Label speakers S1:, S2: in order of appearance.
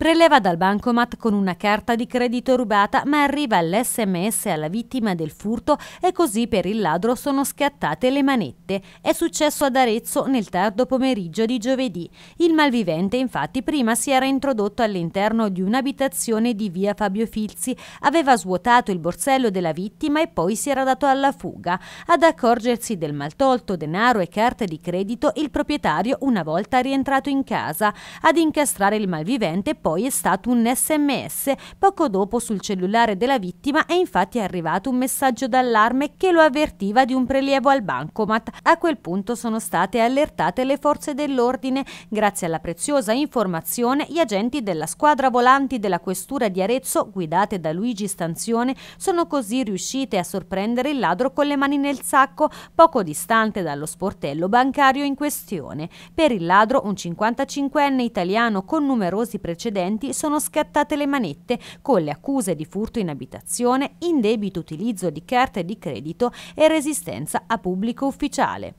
S1: Preleva dal bancomat con una carta di credito rubata, ma arriva l'SMS alla vittima del furto e così per il ladro sono scattate le manette. È successo ad Arezzo nel tardo pomeriggio di giovedì. Il malvivente infatti prima si era introdotto all'interno di un'abitazione di via Fabio Filzi, aveva svuotato il borsello della vittima e poi si era dato alla fuga. Ad accorgersi del maltolto denaro e carte di credito, il proprietario, una volta rientrato in casa, ad incastrare il malvivente poi poi è stato un sms. Poco dopo sul cellulare della vittima è infatti arrivato un messaggio d'allarme che lo avvertiva di un prelievo al bancomat. A quel punto sono state allertate le forze dell'ordine. Grazie alla preziosa informazione gli agenti della squadra volanti della questura di Arezzo, guidate da Luigi Stanzione, sono così riuscite a sorprendere il ladro con le mani nel sacco, poco distante dallo sportello bancario in questione. Per il ladro, un 55enne italiano con numerosi precedenti precedenti sono scattate le manette con le accuse di furto in abitazione, indebito utilizzo di carte di credito e resistenza a pubblico ufficiale.